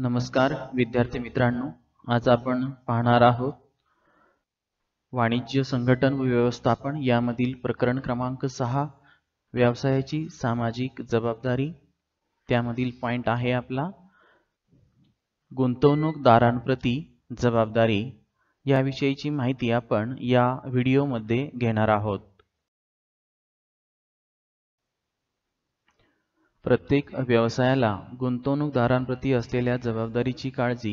नमस्कार विद्यार्थी मित्रांनो आज आपण पाहणार आहोत वाणिज्य संघटन व व्यवस्थापन यामधील प्रकरण क्रमांक सहा व्यवसायाची सामाजिक जबाबदारी त्यामधील पॉइंट आहे आपला गुंतवणूकदारांप्रती जबाबदारी याविषयीची माहिती आपण या व्हिडिओमध्ये घेणार आहोत प्रत्येक व्यवसायाला गुंतवणूकदारांप्रती असलेल्या जबाबदारीची काळजी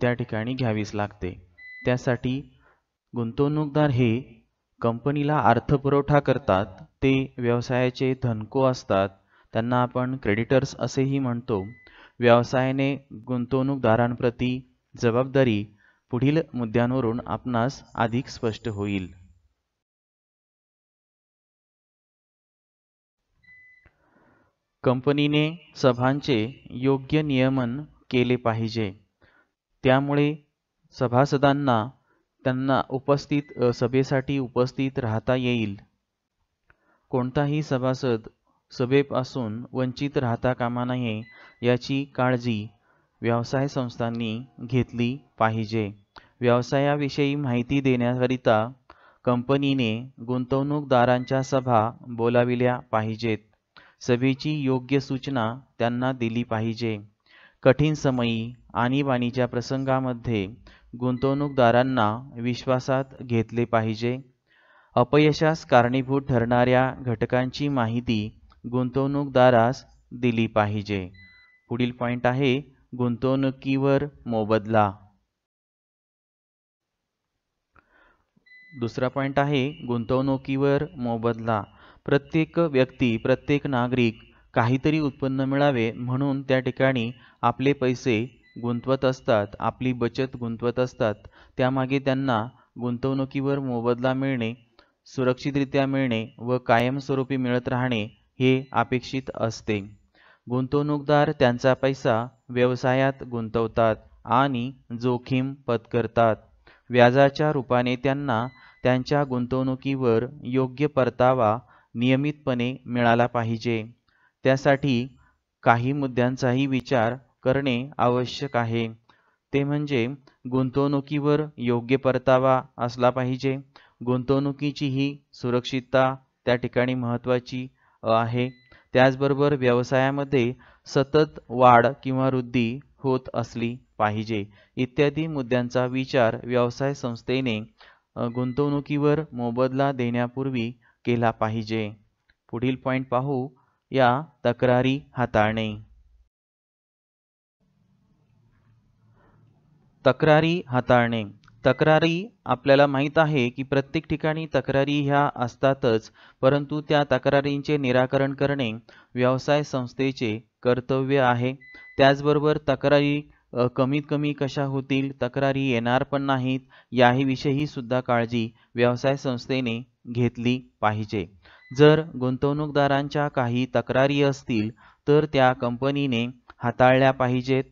त्या ठिकाणी घ्यावीच लागते त्यासाठी गुंतवणूकदार हे कंपनीला अर्थपुरवठा करतात ते व्यवसायाचे धनको असतात त्यांना आपण क्रेडिटर्स असेही म्हणतो व्यवसायाने गुंतवणूकदारांप्रती जबाबदारी पुढील मुद्द्यांवरून आपणास अधिक स्पष्ट होईल कंपनीने सभांचे योग्य नियमन केले पाहिजे त्यामुळे सभासदांना त्यांना उपस्थित सभेसाठी उपस्थित राहता येईल कोणताही सभासद सभेपासून वंचित राहता कामा नये याची काळजी व्यवसाय संस्थांनी घेतली पाहिजे व्यवसायाविषयी माहिती देण्याकरिता कंपनीने गुंतवणूकदारांच्या सभा बोलाविल्या पाहिजेत सभेची योग्य सूचना त्यांना दिली पाहिजे कठीण समयी आणीबाणीच्या प्रसंगामध्ये गुंतवणूकदारांना विश्वासात घेतले पाहिजे अपयशास कारणीभूत ठरणाऱ्या घटकांची माहिती गुंतवणूकदारास दिली पाहिजे पुढील पॉईंट आहे गुंतवणुकीवर मोबदला दुसरा पॉईंट आहे गुंतवणुकीवर मोबदला प्रत्येक व्यक्ती प्रत्येक नागरिक काहीतरी उत्पन्न मिळावे म्हणून त्या ठिकाणी आपले पैसे गुंतवत असतात आपली बचत गुंतवत असतात त्यामागे त्यांना गुंतवणुकीवर मोबदला मिळणे सुरक्षितरित्या मिळणे व कायमस्वरूपी मिळत राहणे हे अपेक्षित असते गुंतवणूकदार त्यांचा पैसा व्यवसायात गुंतवतात आणि जोखीम पत्करतात व्याजाच्या रूपाने त्यांना त्यांच्या गुंतवणुकीवर योग्य परतावा नियमितपणे मिळाला पाहिजे त्यासाठी काही मुद्द्यांचाही विचार करणे आवश्यक आहे ते म्हणजे गुंतवणुकीवर योग्य परतावा असला पाहिजे गुंतवणुकीची ही सुरक्षितता त्या ठिकाणी महत्त्वाची आहे त्याचबरोबर व्यवसायामध्ये सतत वाढ किंवा वृद्धी होत असली पाहिजे इत्यादी मुद्द्यांचा विचार व्यवसाय संस्थेने गुंतवणुकीवर मोबदला देण्यापूर्वी केला पाहिजे पुढील पॉईंट पाहू या तक्रारी हाताळणे तक्रारी हाताळणे तक्रारी आपल्याला माहीत आहे की प्रत्येक ठिकाणी तक्रारी ह्या असतातच परंतु त्या तक्रारींचे निराकरण करणे व्यवसाय संस्थेचे कर्तव्य आहे त्याचबरोबर तक्रारी कमीत कमी कशा होतील तक्रारी येणार पण नाहीत याही सुद्धा काळजी व्यवसाय संस्थेने घेतली पाहिजे जर गुंतवणूकदारांच्या काही तक्रारी असतील तर त्या कंपनीने हाताळल्या पाहिजेत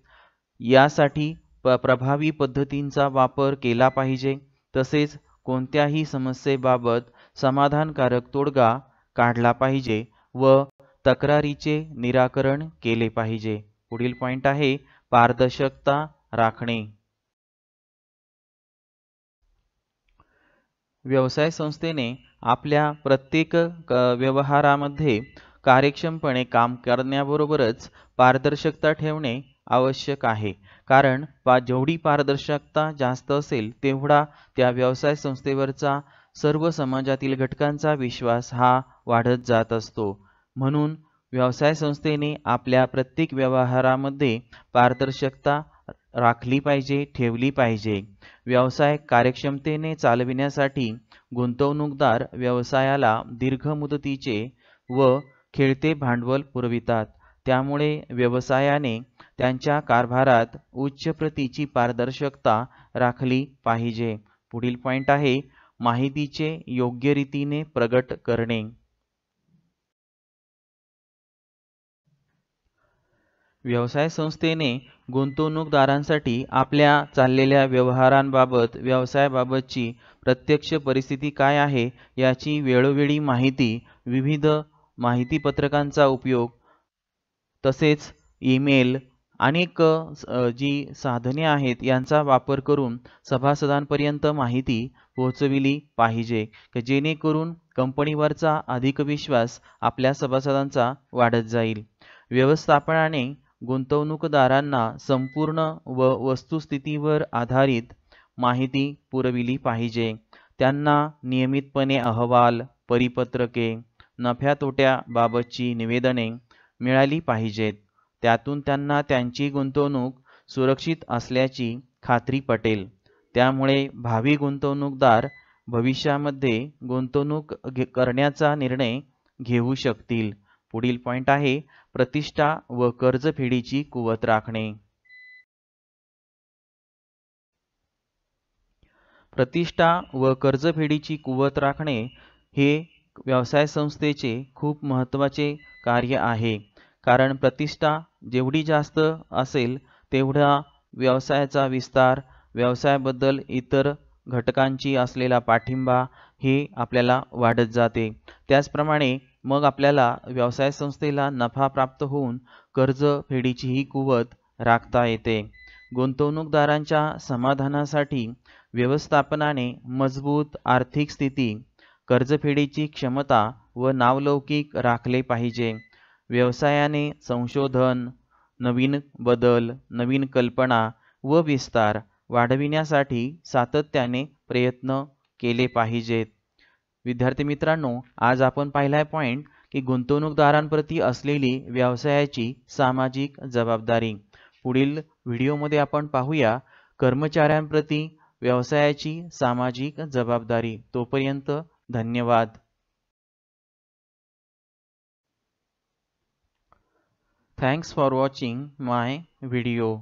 यासाठी प प्रभावी पद्धतींचा वापर केला पाहिजे तसेच कोणत्याही समस्येबाबत समाधानकारक तोडगा काढला पाहिजे व तक्रारीचे निराकरण केले पाहिजे पुढील पॉईंट आहे पारदर्शकता राखणे व्यवसाय संस्थेने आपल्या प्रत्येक क व्यवहारामध्ये कार्यक्षमपणे काम करण्याबरोबरच पारदर्शकता ठेवणे आवश्यक आहे कारण पा जेवढी पारदर्शकता जास्त असेल तेवढा त्या व्यवसाय संस्थेवरचा सर्व समाजातील घटकांचा विश्वास हा वाढत जात असतो म्हणून व्यवसाय संस्थेने आपल्या प्रत्येक व्यवहारामध्ये पारदर्शकता राखली पाहिजे ठेवली पाहिजे व्यवसाय कार्यक्षमतेने चालविण्यासाठी गुंतवणूकदार व्यवसायाला दीर्घ मुदतीचे व खेळते भांडवल पुरवितात त्यामुळे व्यवसायाने त्यांच्या कारभारात उच्च प्रतीची पारदर्शकता राखली पाहिजे पुढील पॉईंट आहे माहितीचे योग्य रीतीने प्रगट करणे व्यवसाय संस्थेने गुंतवणूकदारांसाठी आपल्या चाललेल्या व्यवहारांबाबत व्यवसायाबाबतची प्रत्यक्ष परिस्थिती काय आहे याची वेळोवेळी माहिती विविध माहितीपत्रकांचा उपयोग तसेच ईमेल अनेक जी साधने आहेत यांचा वापर करून सभासदांपर्यंत माहिती पोहोचविली पाहिजे जेणेकरून कंपनीवरचा अधिक विश्वास आपल्या सभासदांचा वाढत जाईल व्यवस्थापनाने गुंतवणूकदारांना संपूर्ण व वस्तुस्थितीवर आधारित माहिती पुरविली पाहिजे त्यांना नियमितपणे अहवाल परिपत्रके नफ्या तोट्याबाबतची निवेदने मिळाली पाहिजेत त्यातून त्यांना त्यांची गुंतवणूक सुरक्षित असल्याची खात्री पटेल त्यामुळे भावी गुंतवणूकदार भविष्यामध्ये गुंतवणूक करण्याचा निर्णय घेऊ शकतील पुढील पॉईंट आहे प्रतिष्ठा व कर्जफेडीची कुवत राखणे प्रतिष्ठा व कर्जफेडीची कुवत राखणे हे व्यवसाय संस्थेचे खूप महत्त्वाचे कार्य आहे कारण प्रतिष्ठा जेवढी जास्त असेल तेवढा व्यवसायाचा विस्तार व्यवसायाबद्दल इतर घटकांची असलेला पाठिंबा हे आपल्याला वाढत जाते त्याचप्रमाणे मग आपल्याला व्यवसाय संस्थेला नफा प्राप्त होऊन कर्ज फेडीचीही कुवत राखता येते गुंतवणूकदारांच्या समाधानासाठी व्यवस्थापनाने मजबूत आर्थिक स्थिती कर्जफेडीची क्षमता व नावलौकिक राखले पाहिजे व्यवसायाने संशोधन नवीन बदल नवीन कल्पना व विस्तार वाढविण्यासाठी सातत्याने प्रयत्न केले पाहिजेत विद्यार्थी मित्रांनो आज आपण पाहिलाय पॉईंट की गुंतवणूकदारांप्रती असलेली व्यवसायाची सामाजिक जबाबदारी पुढील व्हिडिओमध्ये आपण पाहूया कर्मचाऱ्यांप्रती व्यवसायाची सामाजिक जबाबदारी तोपर्यंत धन्यवाद thanks for watching my video